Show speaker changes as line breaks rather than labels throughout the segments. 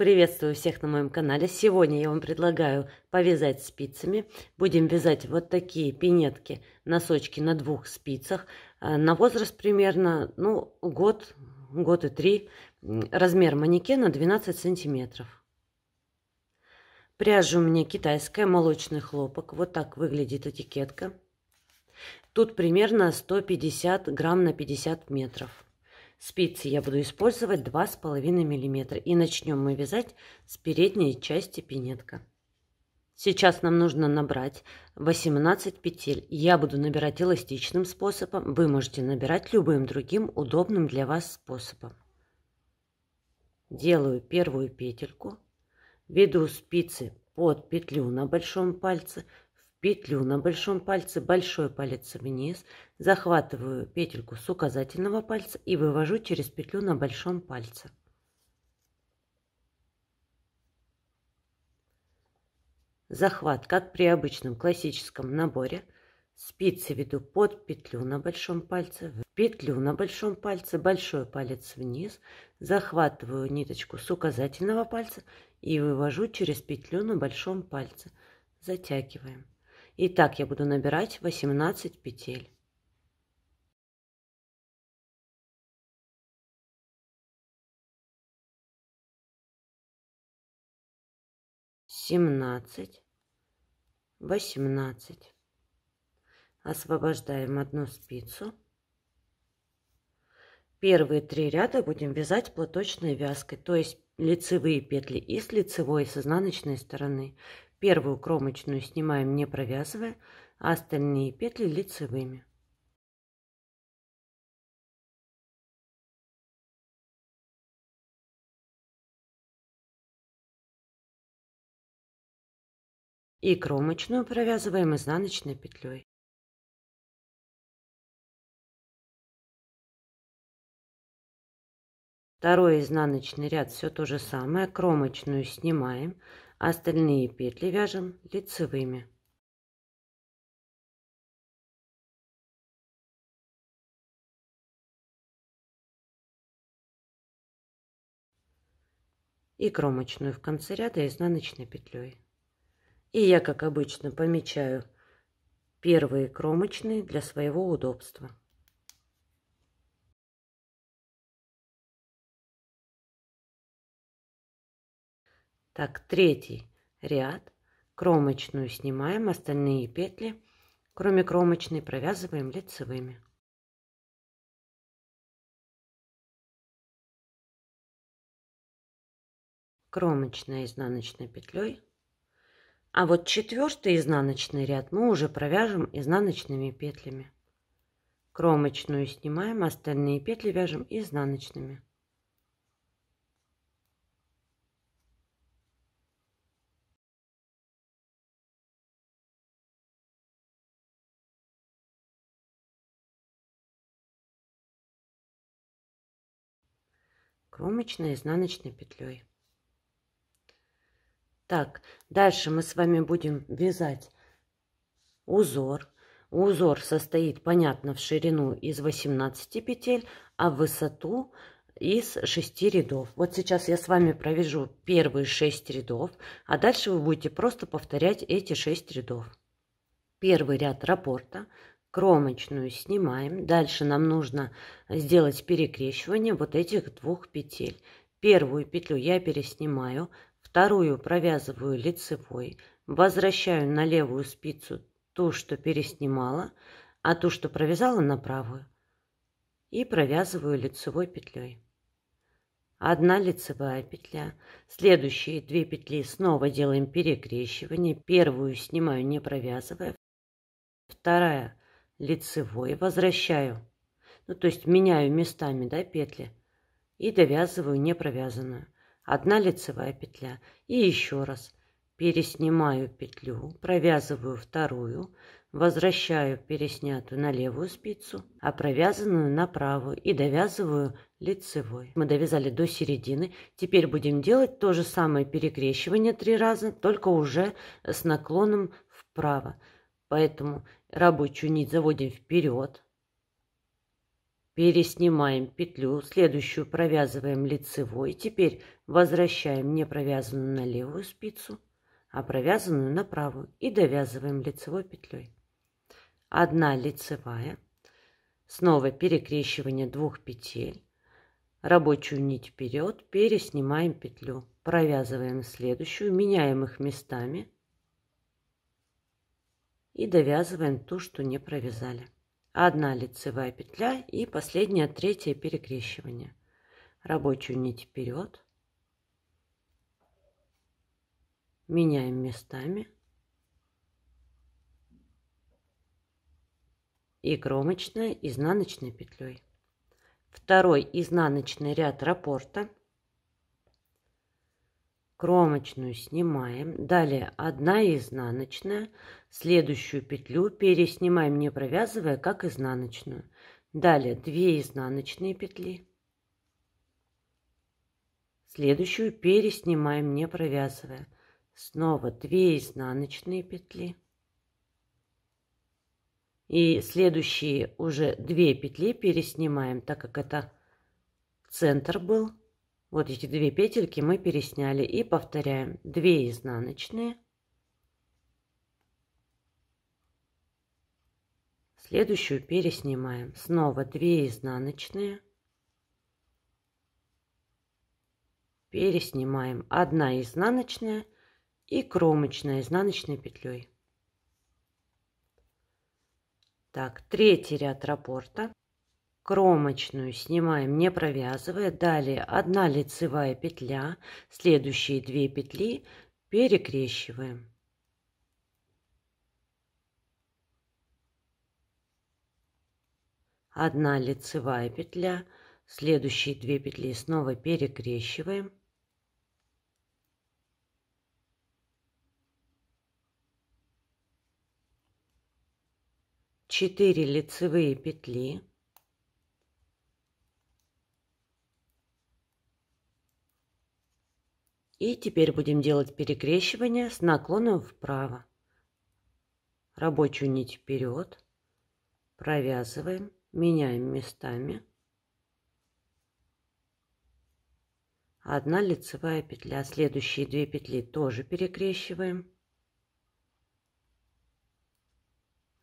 Приветствую всех на моем канале. Сегодня я вам предлагаю повязать спицами. Будем вязать вот такие пинетки, носочки на двух спицах. А, на возраст примерно, ну, год, год и три. Размер манекена 12 сантиметров. Пряжа у меня китайская, молочный хлопок. Вот так выглядит этикетка. Тут примерно 150 грамм на 50 метров. Спицы я буду использовать два с половиной миллиметра И начнем мы вязать с передней части пинетка. Сейчас нам нужно набрать 18 петель. Я буду набирать эластичным способом. Вы можете набирать любым другим удобным для вас способом. Делаю первую петельку. Веду спицы под петлю на большом пальце, петлю на большом пальце, большой палец вниз, захватываю петельку с указательного пальца и вывожу через петлю на большом пальце. Захват, как при обычном классическом наборе, спицы веду под петлю на большом пальце, в петлю на большом пальце, большой палец вниз, захватываю ниточку с указательного пальца и вывожу через петлю на большом пальце. Затягиваем. И так я буду набирать 18 петель.
Семнадцать,
восемнадцать. Освобождаем одну спицу. Первые три ряда будем вязать платочной вязкой, то есть лицевые петли и с лицевой, и с изнаночной стороны. Первую кромочную снимаем не провязывая, а остальные петли лицевыми.
И кромочную провязываем изнаночной петлей.
Второй изнаночный ряд все то же самое, кромочную снимаем, а остальные петли вяжем лицевыми
и кромочную в конце ряда изнаночной петлей. И я, как обычно, помечаю первые кромочные для своего удобства. Так, третий ряд. Кромочную снимаем, остальные петли, кроме кромочной, провязываем лицевыми. Кромочная изнаночной петлей. А вот четвертый изнаночный ряд мы уже провяжем изнаночными петлями. Кромочную снимаем, остальные петли вяжем изнаночными.
кромочной изнаночной
петлей. Так, дальше мы с вами будем вязать узор. Узор состоит, понятно, в ширину из 18 петель, а в высоту из 6 рядов. Вот сейчас я с вами провяжу первые 6 рядов, а дальше вы будете просто повторять эти 6 рядов. Первый ряд раппорта – кромочную снимаем. Дальше нам нужно сделать перекрещивание вот этих двух петель. Первую петлю я переснимаю, вторую провязываю лицевой, возвращаю на левую спицу ту, что переснимала, а ту, что провязала, на правую. И провязываю лицевой петлей. Одна лицевая петля. Следующие две петли снова делаем перекрещивание. Первую снимаю не провязывая. Вторая лицевой возвращаю. Ну, то есть меняю местами, да, петли. И довязываю непровязанную. Одна лицевая петля. И еще раз. Переснимаю петлю, провязываю вторую, возвращаю переснятую на левую спицу, а провязанную на правую и довязываю лицевой. Мы довязали до середины. Теперь будем делать то же самое перекрещивание три раза, только уже с наклоном вправо. Поэтому рабочую нить заводим вперед. Переснимаем петлю, следующую провязываем лицевой. Теперь возвращаем не провязанную на левую спицу, а провязанную на правую и довязываем лицевой петлей. Одна лицевая, снова перекрещивание двух петель, рабочую нить вперед, переснимаем петлю, провязываем следующую, меняем их местами – и довязываем ту, что не провязали. Одна лицевая петля и последнее третье перекрещивание. Рабочую нить вперед. Меняем местами. И кромочная изнаночной петлей. Второй изнаночный ряд раппорта – Кромочную снимаем, далее одна изнаночная, следующую петлю переснимаем, не провязывая, как изнаночную. Далее 2 изнаночные петли. Следующую переснимаем, не провязывая. Снова 2 изнаночные петли. И следующие уже 2 петли переснимаем, так как это центр был. Вот эти две петельки мы пересняли и повторяем 2 изнаночные. Следующую переснимаем. Снова 2 изнаночные. Переснимаем 1 изнаночная и кромочная изнаночной петлей. Так, третий ряд раппорта. Кромочную снимаем, не провязывая. Далее одна лицевая петля, следующие две петли перекрещиваем. Одна лицевая петля, следующие две петли снова перекрещиваем. Четыре лицевые петли. И теперь будем делать перекрещивание с наклоном вправо. Рабочую нить вперед. Провязываем, меняем местами. Одна лицевая петля. Следующие две петли тоже перекрещиваем.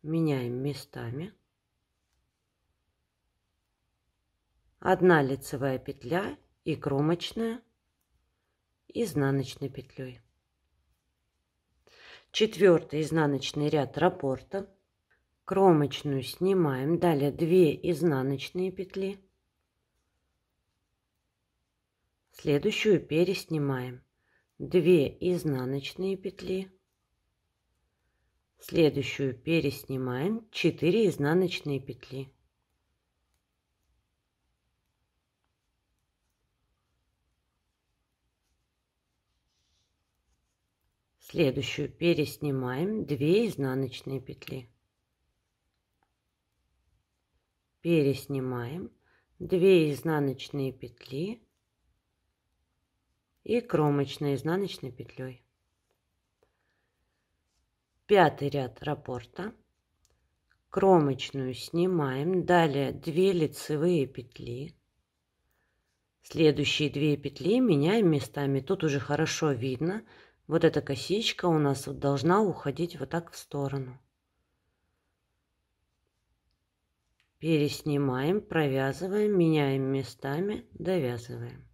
Меняем местами. Одна лицевая петля и кромочная изнаночной петлей. Четвертый изнаночный ряд раппорта. Кромочную снимаем, далее 2 изнаночные петли. Следующую переснимаем. 2 изнаночные петли. Следующую переснимаем 4 изнаночные петли. Следующую переснимаем 2 изнаночные петли. Переснимаем 2 изнаночные петли и кромочной изнаночной петлей. Пятый ряд раппорта. Кромочную снимаем, далее 2 лицевые петли. Следующие 2 петли меняем местами. Тут уже хорошо видно, вот эта косичка у нас вот должна уходить вот так в сторону. Переснимаем, провязываем, меняем местами, довязываем.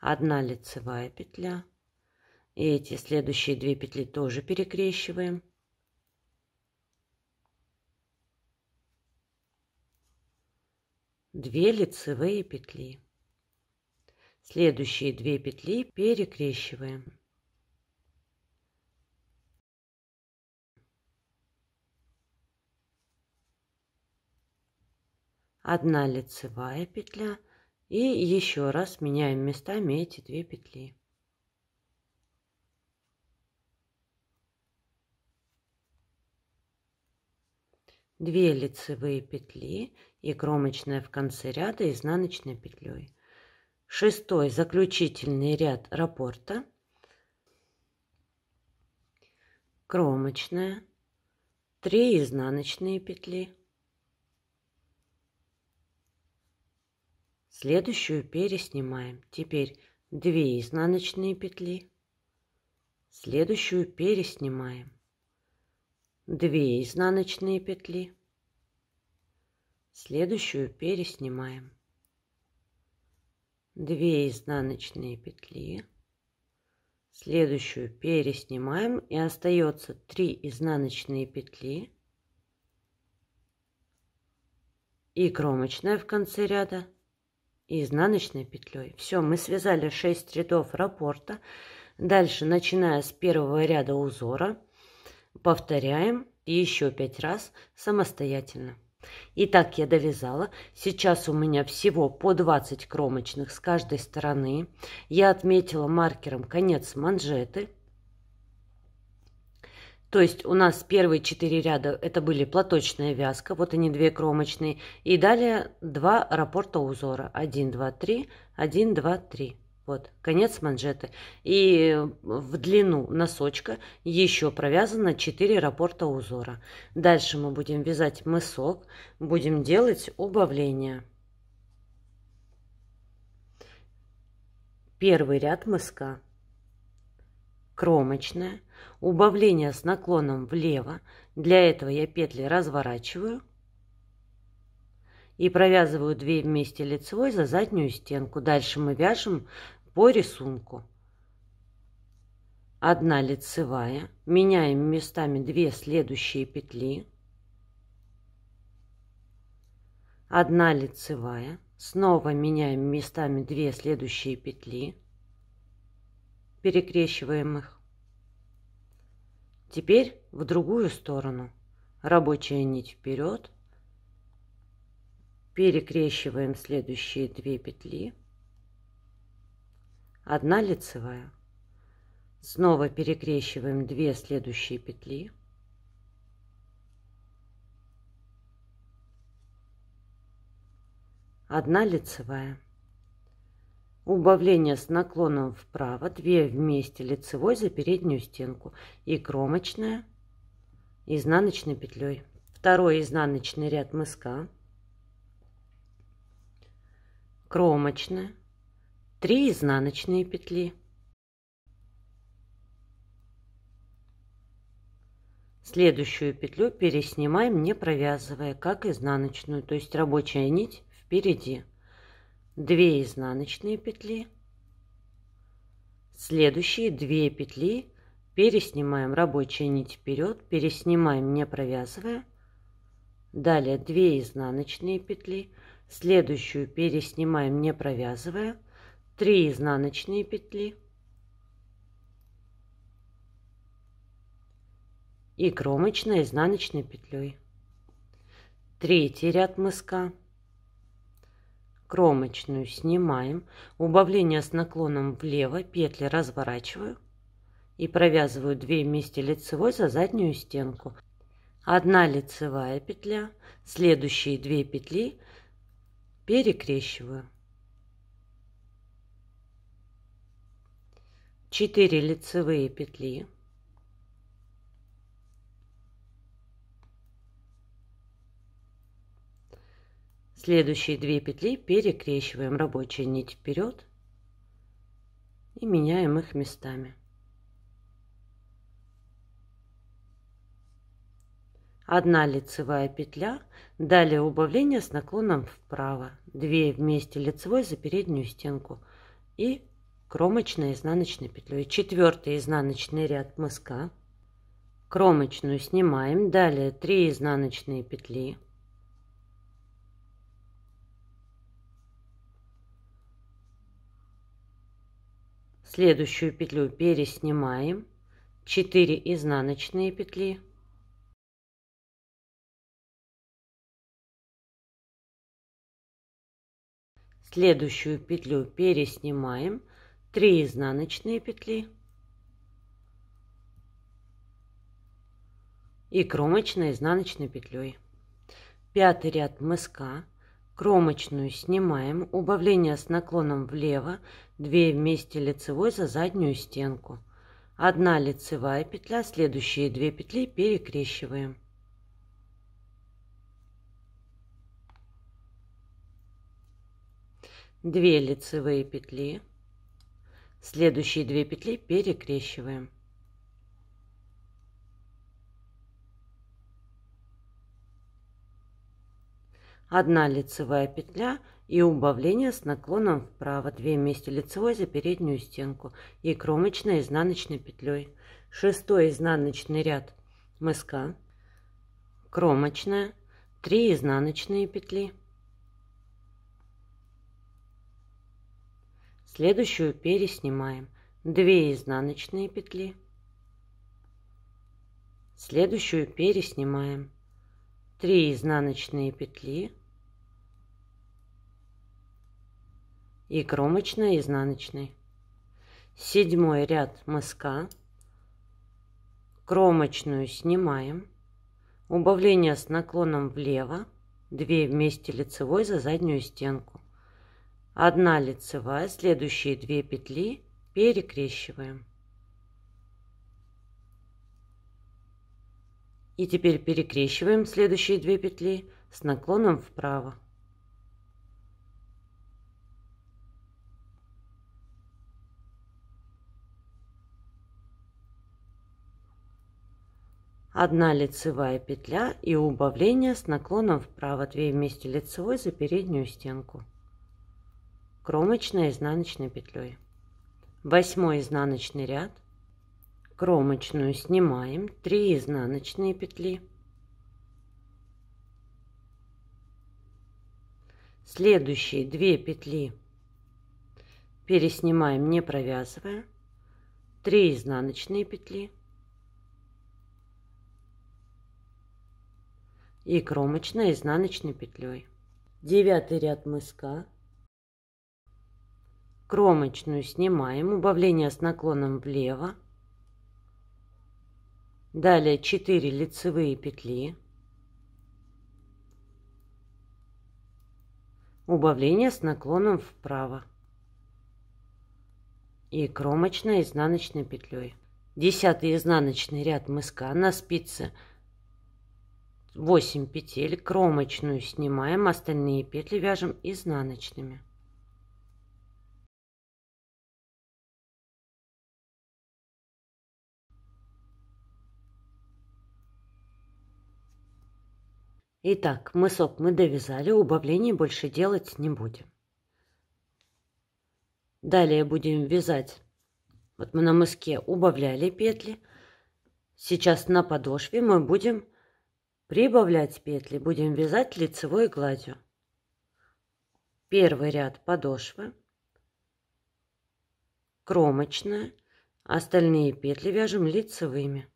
Одна лицевая петля. И эти следующие две петли тоже перекрещиваем. Две лицевые петли. Следующие две петли перекрещиваем. одна лицевая петля и еще раз меняем местами эти две петли. Две лицевые петли и кромочная в конце ряда изнаночной петлей. Шестой заключительный ряд раппорта. Кромочная, 3 изнаночные петли. Следующую переснимаем. Теперь 2 изнаночные петли. Следующую переснимаем. 2 изнаночные петли. Следующую переснимаем. 2 изнаночные петли. Следующую переснимаем и остается 3 изнаночные петли и кромочная в конце ряда и изнаночной петлей. Все, мы связали 6 рядов раппорта. Дальше, начиная с первого ряда узора, повторяем еще 5 раз самостоятельно. Итак, я довязала. Сейчас у меня всего по 20 кромочных с каждой стороны. Я отметила маркером конец манжеты. То есть у нас первые четыре ряда это были платочная вязка, вот они две кромочные, и далее два раппорта узора. 1, 2, 3, 1, 2, 3. Вот, конец манжеты. И в длину носочка еще провязано 4 раппорта узора. Дальше мы будем вязать мысок, будем делать убавление. Первый ряд мыска. Кромочная, убавление с наклоном влево. Для этого я петли разворачиваю и провязываю 2 вместе лицевой за заднюю стенку. Дальше мы вяжем по рисунку. Одна лицевая, меняем местами 2 следующие петли. Одна лицевая, снова меняем местами 2 следующие петли, перекрещиваем их. Теперь в другую сторону. Рабочая нить вперед. Перекрещиваем следующие две петли. Одна лицевая. Снова перекрещиваем две следующие петли. Одна лицевая. Убавление с наклоном вправо, две вместе лицевой за переднюю стенку и кромочная изнаночной петлей. Второй изнаночный ряд мыска, кромочная, три изнаночные петли. Следующую петлю переснимаем, не провязывая, как изнаночную, то есть рабочая нить впереди. 2 изнаночные петли, следующие 2 петли переснимаем рабочая нить вперед, переснимаем не провязывая, далее 2 изнаночные петли, следующую переснимаем не провязывая, 3 изнаночные петли и кромочной изнаночной петлей. Третий ряд мыска. Кромочную снимаем, убавление с наклоном влево, петли разворачиваю и провязываю 2 вместе лицевой за заднюю стенку. Одна лицевая петля, следующие две петли перекрещиваю. 4 лицевые петли Следующие две петли перекрещиваем рабочую нить вперед и меняем их местами. Одна лицевая петля, далее убавление с наклоном вправо, две вместе лицевой за переднюю стенку и кромочной изнаночной петлей. Четвертый изнаночный ряд мыска, кромочную снимаем, далее 3 изнаночные петли, Следующую петлю переснимаем, 4 изнаночные петли, следующую петлю переснимаем 3 изнаночные петли и кромочной изнаночной петлей пятый ряд мыска Кромочную снимаем, убавление с наклоном влево, 2 вместе лицевой за заднюю стенку. Одна лицевая петля, следующие две петли перекрещиваем. Две лицевые петли, следующие две петли перекрещиваем. 1 лицевая петля и убавление с наклоном вправо, 2 вместе лицевой за переднюю стенку и кромочной изнаночной петлей. Шестой изнаночный ряд мыска, кромочная, 3 изнаночные петли. Следующую переснимаем 2 изнаночные петли. Следующую переснимаем 3 изнаночные петли и кромочная изнаночной. Седьмой ряд мыска. Кромочную снимаем. Убавление с наклоном влево. 2 вместе лицевой за заднюю стенку. 1 лицевая, следующие 2 петли перекрещиваем. И теперь перекрещиваем следующие две петли с наклоном вправо. Одна лицевая петля и убавление с наклоном вправо, 2 вместе лицевой за переднюю стенку. Кромочной изнаночной петлей. Восьмой изнаночный ряд кромочную снимаем 3 изнаночные петли следующие 2 петли переснимаем не провязывая 3 изнаночные петли и кромочная изнаночной петлей девятый ряд мыска кромочную снимаем убавление с наклоном влево Далее 4 лицевые петли. Убавление с наклоном вправо. И кромочной изнаночной петлей. Десятый изнаночный ряд мыска на спице 8 петель, кромочную снимаем, остальные петли вяжем изнаночными. Итак, мысок мы довязали, убавлений больше делать не будем. Далее будем вязать. Вот мы на мыске убавляли петли. Сейчас на подошве мы будем прибавлять петли. Будем вязать лицевой гладью. Первый ряд подошвы. Кромочная. Остальные петли вяжем лицевыми.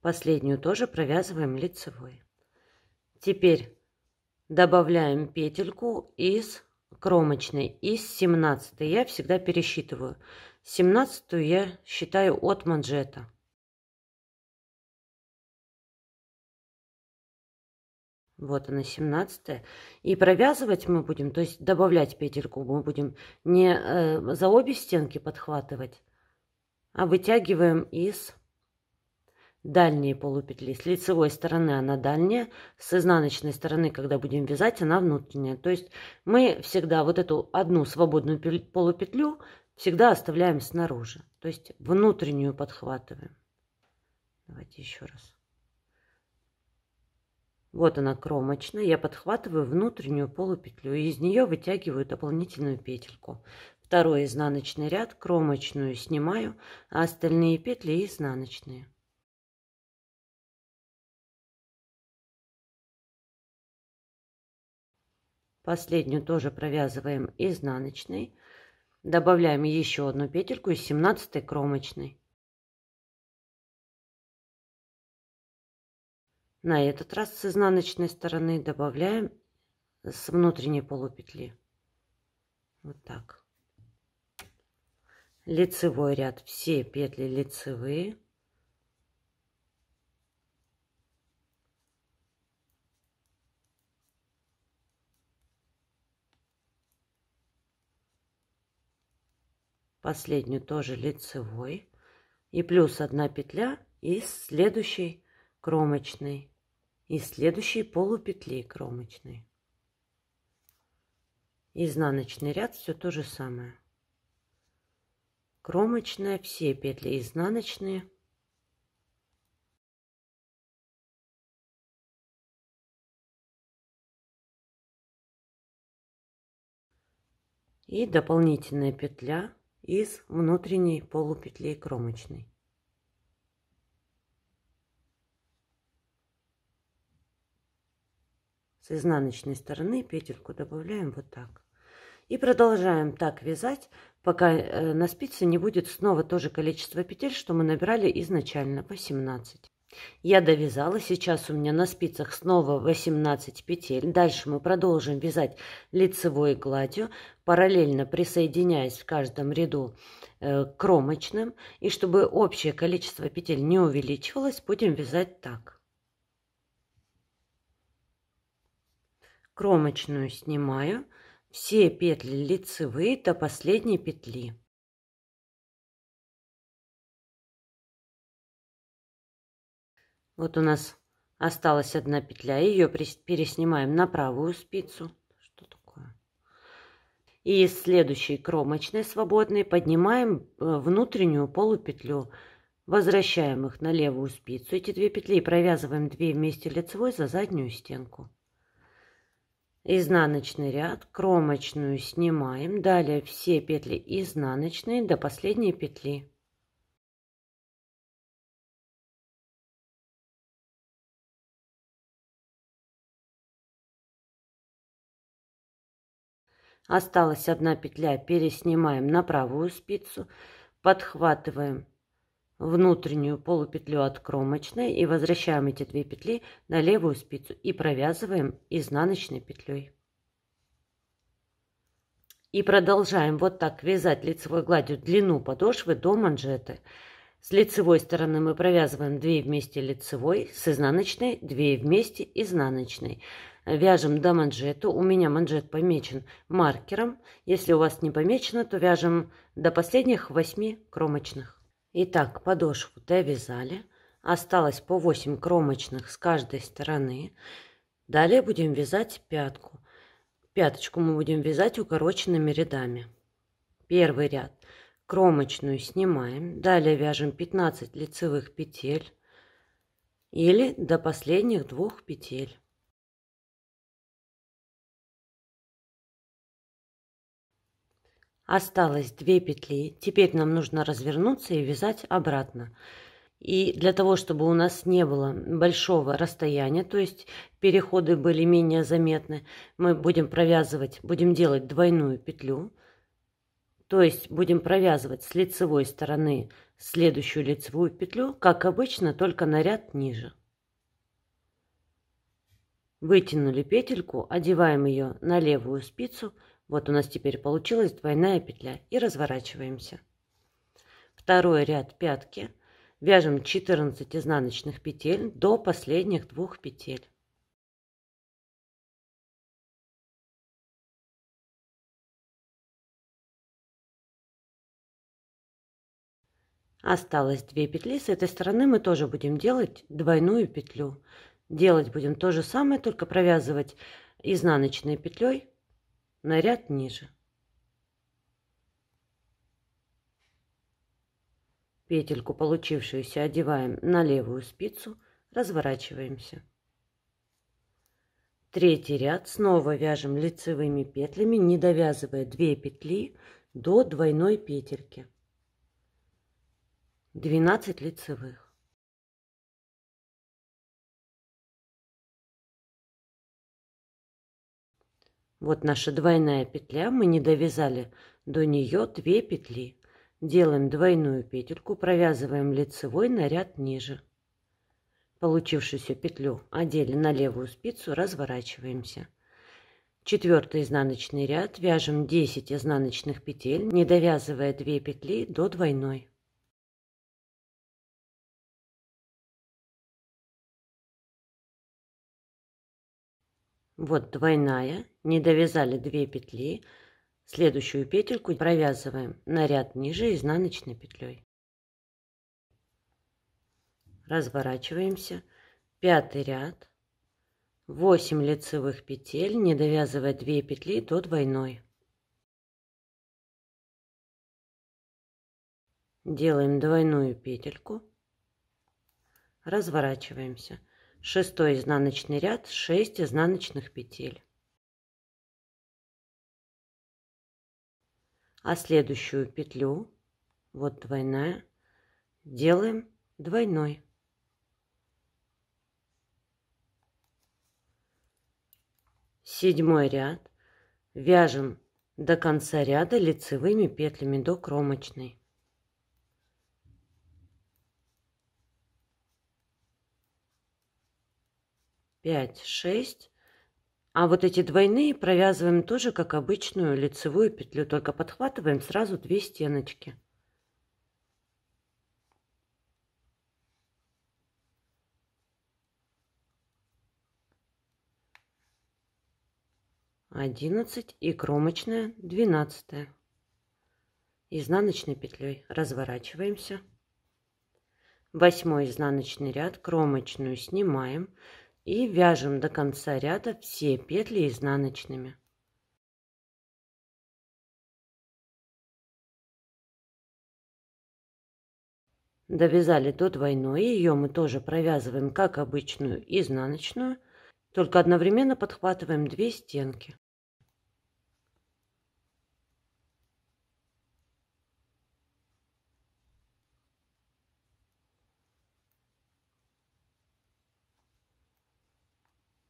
Последнюю тоже провязываем лицевой. Теперь добавляем петельку из кромочной, из 17. Я всегда пересчитываю. 17 я считаю от манжета. Вот она, 17 И провязывать мы будем, то есть добавлять петельку мы будем не э, за обе стенки подхватывать, а вытягиваем из дальние полупетли. С лицевой стороны она дальняя, с изнаночной стороны, когда будем вязать, она внутренняя. То есть мы всегда вот эту одну свободную полупетлю всегда оставляем снаружи. То есть внутреннюю подхватываем. Давайте еще раз. Вот она кромочная. Я подхватываю внутреннюю полупетлю и из нее вытягиваю дополнительную петельку. Второй изнаночный ряд, кромочную снимаю, а остальные петли изнаночные.
Последнюю тоже провязываем изнаночной. Добавляем еще одну петельку из 17 кромочной.
На этот раз с изнаночной стороны добавляем с внутренней полупетли. Вот так. Лицевой ряд. Все петли лицевые. последнюю тоже лицевой и плюс одна петля из следующей кромочной и следующей полупетли кромочной. Изнаночный ряд все то же самое. Кромочная, все петли изнаночные. И дополнительная петля из внутренней полупетли кромочной. С изнаночной стороны петельку добавляем вот так. И продолжаем так вязать, пока э, на спице не будет снова то же количество петель, что мы набирали изначально, по 17. Я довязала, сейчас у меня на спицах снова 18 петель. Дальше мы продолжим вязать лицевой гладью, параллельно присоединяясь в каждом ряду э, кромочным. И чтобы общее количество петель не увеличивалось, будем вязать так. Кромочную снимаю, все петли лицевые до последней петли. Вот у нас осталась одна петля. Ее переснимаем на правую спицу. Что такое? И из следующей кромочной свободной поднимаем э, внутреннюю полупетлю. Возвращаем их на левую спицу, эти две петли, и провязываем две вместе лицевой за заднюю стенку. Изнаночный ряд, кромочную снимаем, далее все петли изнаночные до последней петли. Осталась одна петля, переснимаем на правую спицу, подхватываем внутреннюю полупетлю от кромочной и возвращаем эти две петли на левую спицу и провязываем изнаночной петлей. И продолжаем вот так вязать лицевой гладью длину подошвы до манжеты. С лицевой стороны мы провязываем 2 вместе лицевой, с изнаночной 2 вместе изнаночной. Вяжем до манжету. У меня манжет помечен маркером. Если у вас не помечено, то вяжем до последних 8 кромочных. Итак, подошву довязали. Осталось по 8 кромочных с каждой стороны. Далее будем вязать пятку. Пяточку мы будем вязать укороченными рядами. Первый ряд Кромочную снимаем, далее вяжем 15 лицевых петель или
до последних двух петель.
Осталось 2 петли, теперь нам нужно развернуться и вязать обратно. И для того, чтобы у нас не было большого расстояния, то есть переходы были менее заметны, мы будем провязывать, будем делать двойную петлю – то есть будем провязывать с лицевой стороны следующую лицевую петлю, как обычно, только на ряд ниже. Вытянули петельку, одеваем ее на левую спицу. Вот у нас теперь получилась двойная петля. И разворачиваемся. Второй ряд пятки. Вяжем 14 изнаночных петель до
последних двух петель.
Осталось две петли. С этой стороны мы тоже будем делать двойную петлю. Делать будем то же самое, только провязывать изнаночной петлей на ряд ниже. Петельку, получившуюся, одеваем на левую спицу, разворачиваемся. Третий ряд снова вяжем лицевыми петлями, не довязывая 2 петли до двойной петельки. Двенадцать лицевых. Вот наша двойная петля, мы не довязали до нее две петли. Делаем двойную петельку, провязываем лицевой на ряд ниже. Получившуюся петлю одели на левую спицу, разворачиваемся. Четвертый изнаночный ряд вяжем 10 изнаночных петель, не довязывая 2 петли до
двойной. Вот двойная, не довязали
2 петли. Следующую петельку провязываем на ряд ниже изнаночной петлей. Разворачиваемся. Пятый ряд. 8 лицевых петель, не довязывая 2 петли
до двойной.
Делаем двойную петельку. Разворачиваемся шестой изнаночный ряд, 6 изнаночных петель.
А следующую петлю, вот
двойная, делаем двойной. Седьмой ряд вяжем до конца ряда лицевыми петлями до кромочной. 5, 6. А вот эти двойные провязываем тоже, как обычную лицевую петлю, только подхватываем сразу две стеночки. Одиннадцать и кромочная двенадцатая. Изнаночной петлей разворачиваемся. Восьмой изнаночный ряд, кромочную снимаем и вяжем до конца ряда все петли изнаночными. Довязали до двойной, ее мы тоже провязываем как обычную изнаночную, только одновременно подхватываем две стенки.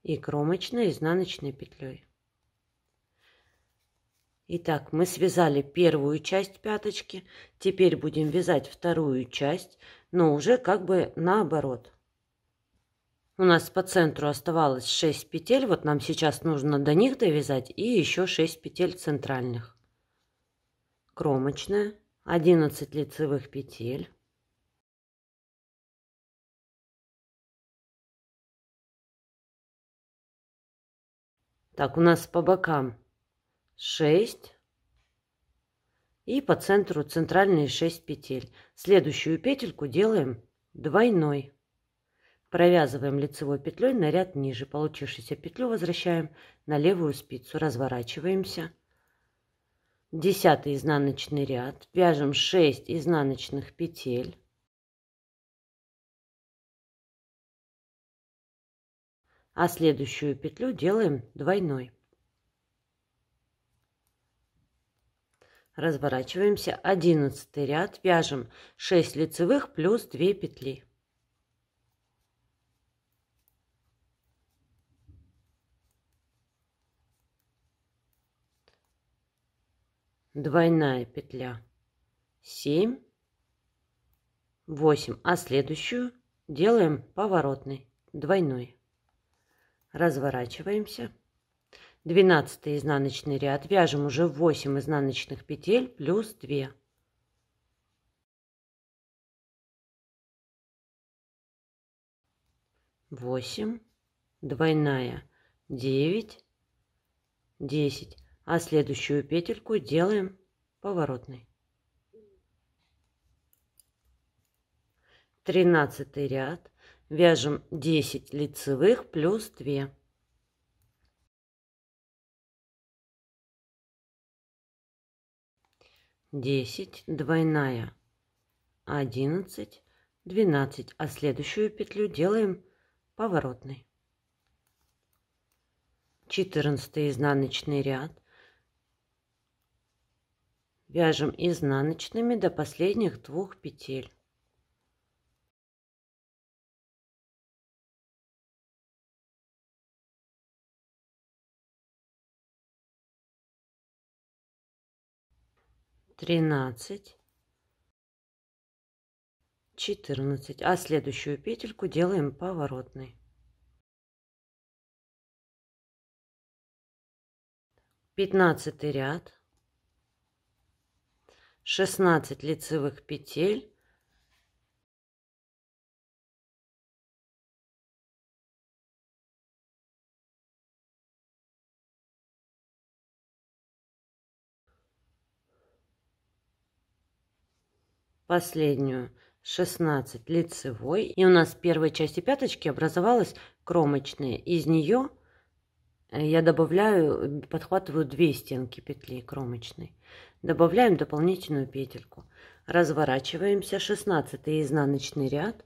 и кромочной изнаночной петлей. Итак, мы связали первую часть пяточки, теперь будем вязать вторую часть, но уже как бы наоборот. У нас по центру оставалось 6 петель, вот нам сейчас нужно до них довязать и еще 6 петель центральных. Кромочная, 11
лицевых петель, Так, у нас по бокам
6. И по центру центральные 6 петель. Следующую петельку делаем двойной. Провязываем лицевой петлей на ряд ниже. Получившуюся петлю возвращаем на левую спицу. Разворачиваемся. Десятый изнаночный ряд. Вяжем 6
изнаночных петель.
а следующую петлю делаем двойной. Разворачиваемся 11 ряд, вяжем 6 лицевых плюс 2 петли. Двойная петля 7, 8, а следующую делаем поворотный, двойной. Разворачиваемся. 12 изнаночный ряд. Вяжем уже 8 изнаночных петель плюс 2. Восемь, двойная, девять, десять, а следующую петельку делаем поворотный. Тринадцатый ряд, Вяжем 10
лицевых плюс 2. 10 двойная,
11, 12, а следующую петлю делаем поворотный. 14 изнаночный ряд. Вяжем изнаночными до последних
двух петель. 13 14 а следующую петельку делаем поворотный. пятнадцатый ряд шестнадцать лицевых петель
последнюю 16 лицевой. И у нас в первой части пяточки образовалась кромочная. Из нее э, я добавляю, подхватываю две стенки петли кромочной. Добавляем дополнительную петельку. Разворачиваемся 16 изнаночный ряд.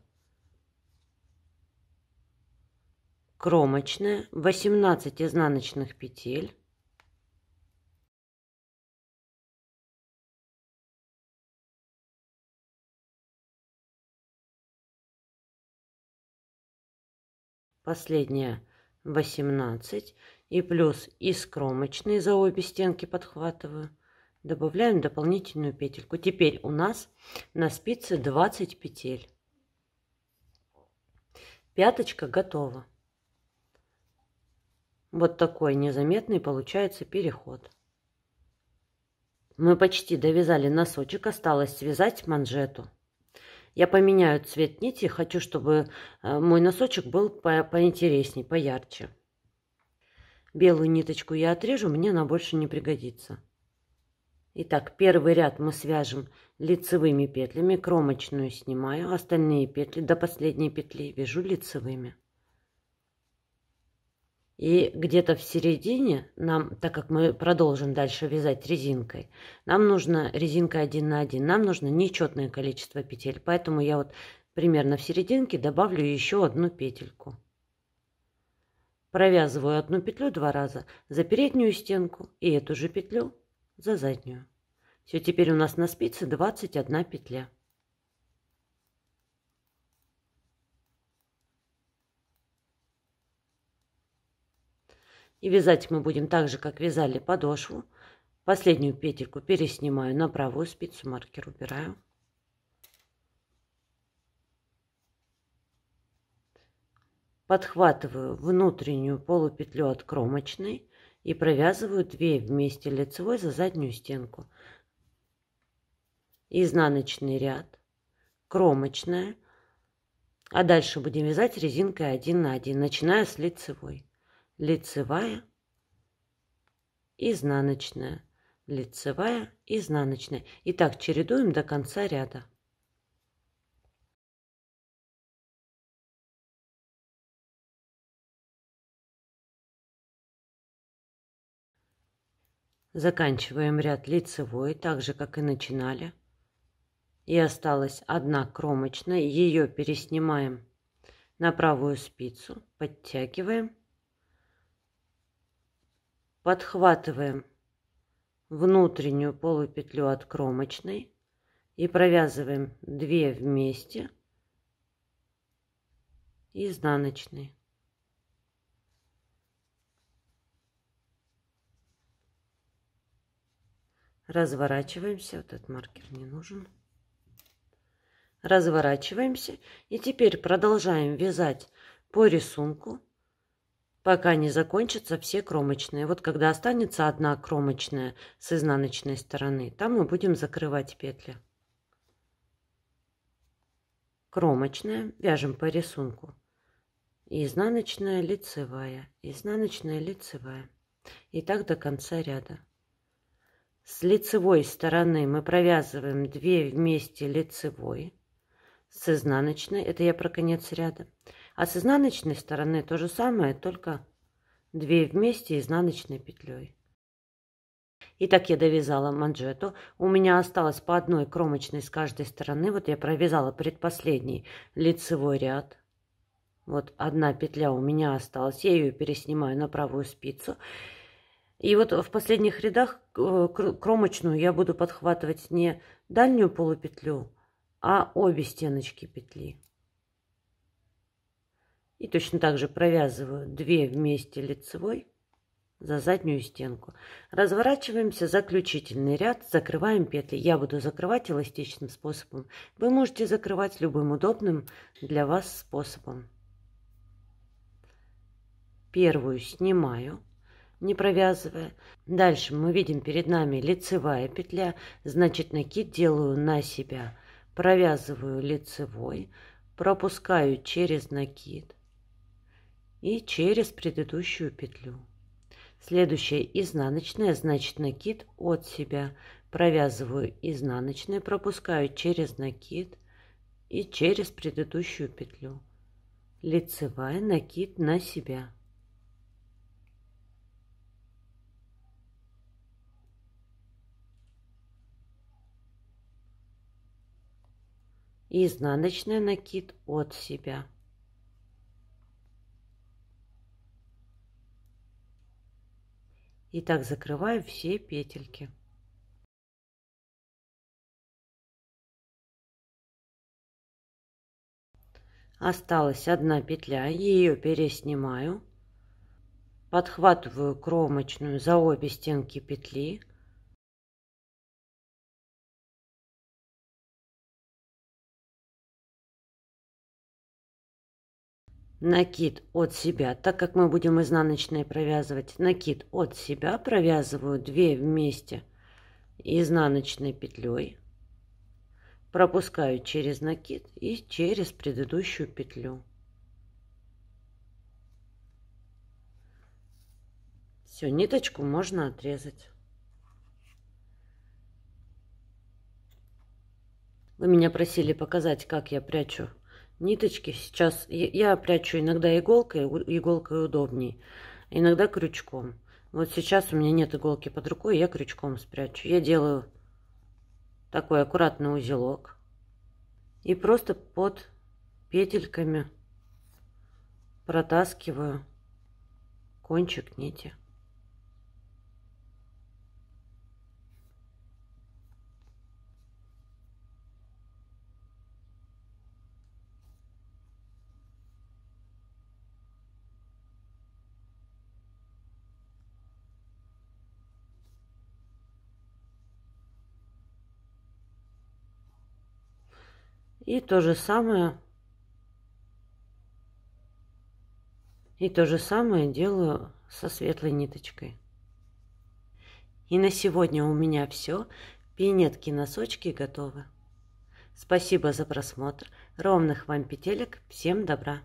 Кромочная, 18 изнаночных петель. последняя 18 и плюс из кромочной за обе стенки подхватываю. Добавляем дополнительную петельку. Теперь у нас на спице 20 петель. Пяточка готова. Вот такой незаметный получается переход. Мы почти довязали носочек, осталось связать манжету. Я поменяю цвет нити, хочу, чтобы э, мой носочек был по поинтереснее, поярче. Белую ниточку я отрежу, мне она больше не пригодится. Итак, первый ряд мы свяжем лицевыми петлями, кромочную снимаю, остальные петли до последней петли вяжу лицевыми. И где-то в середине нам, так как мы продолжим дальше вязать резинкой, нам нужно резинка один на один, нам нужно нечетное количество петель. Поэтому я вот примерно в серединке добавлю еще одну петельку. Провязываю одну петлю два раза за переднюю стенку и эту же петлю за заднюю. Все, теперь у нас на спице 21 петля. И вязать мы будем так же, как вязали подошву. Последнюю петельку переснимаю на правую спицу, маркер убираю. Подхватываю внутреннюю полупетлю от кромочной и провязываю 2 вместе лицевой за заднюю стенку. Изнаночный ряд, кромочная, а дальше будем вязать резинкой 1 на 1, начиная с лицевой лицевая, изнаночная, лицевая, изнаночная. И так чередуем до конца ряда. Заканчиваем ряд лицевой, так же, как и начинали. И осталась одна кромочная, ее переснимаем на правую спицу, подтягиваем Подхватываем внутреннюю полупетлю от кромочной и провязываем 2 вместе изнаночной. Разворачиваемся, вот этот маркер не нужен. Разворачиваемся и теперь продолжаем вязать по рисунку пока не закончатся все кромочные. Вот когда останется одна кромочная с изнаночной стороны, там мы будем закрывать петли. Кромочная вяжем по рисунку. изнаночная лицевая, изнаночная лицевая. И так до конца ряда. С лицевой стороны мы провязываем 2 вместе лицевой. С изнаночной, это я про конец ряда. А с изнаночной стороны то же самое, только две вместе изнаночной петлей. И так я довязала манжету. У меня осталось по одной кромочной с каждой стороны. Вот я провязала предпоследний лицевой ряд. Вот одна петля у меня осталась. Я ее переснимаю на правую спицу. И вот в последних рядах э, кромочную я буду подхватывать не дальнюю полупетлю, а обе стеночки петли. И точно так же провязываю 2 вместе лицевой за заднюю стенку. Разворачиваемся заключительный ряд, закрываем петли. Я буду закрывать эластичным способом. Вы можете закрывать любым удобным для вас способом. Первую снимаю, не провязывая. Дальше мы видим перед нами лицевая петля, значит накид делаю на себя. Провязываю лицевой, пропускаю через накид – и через предыдущую петлю. Следующая изнаночная, значит накид от себя. Провязываю изнаночные, пропускаю через накид и через предыдущую петлю. Лицевая, накид на себя. изнаночная накид от себя. и так закрываю
все петельки.
Осталась одна петля, ее переснимаю, подхватываю кромочную за обе стенки
петли, накид
от себя, так как мы будем изнаночные провязывать, накид от себя провязываю 2 вместе изнаночной петлей, пропускаю через накид и через предыдущую петлю. Все, ниточку можно отрезать. Вы меня просили показать, как я прячу Ниточки сейчас я прячу иногда иголкой, иголкой удобней, иногда крючком. Вот сейчас у меня нет иголки под рукой, я крючком спрячу. Я делаю такой аккуратный узелок. И просто под петельками протаскиваю кончик нити. И то же самое. И то же самое делаю со светлой ниточкой. И на сегодня у меня все. Пинетки носочки готовы. Спасибо за просмотр. Ровных вам петелек. Всем добра.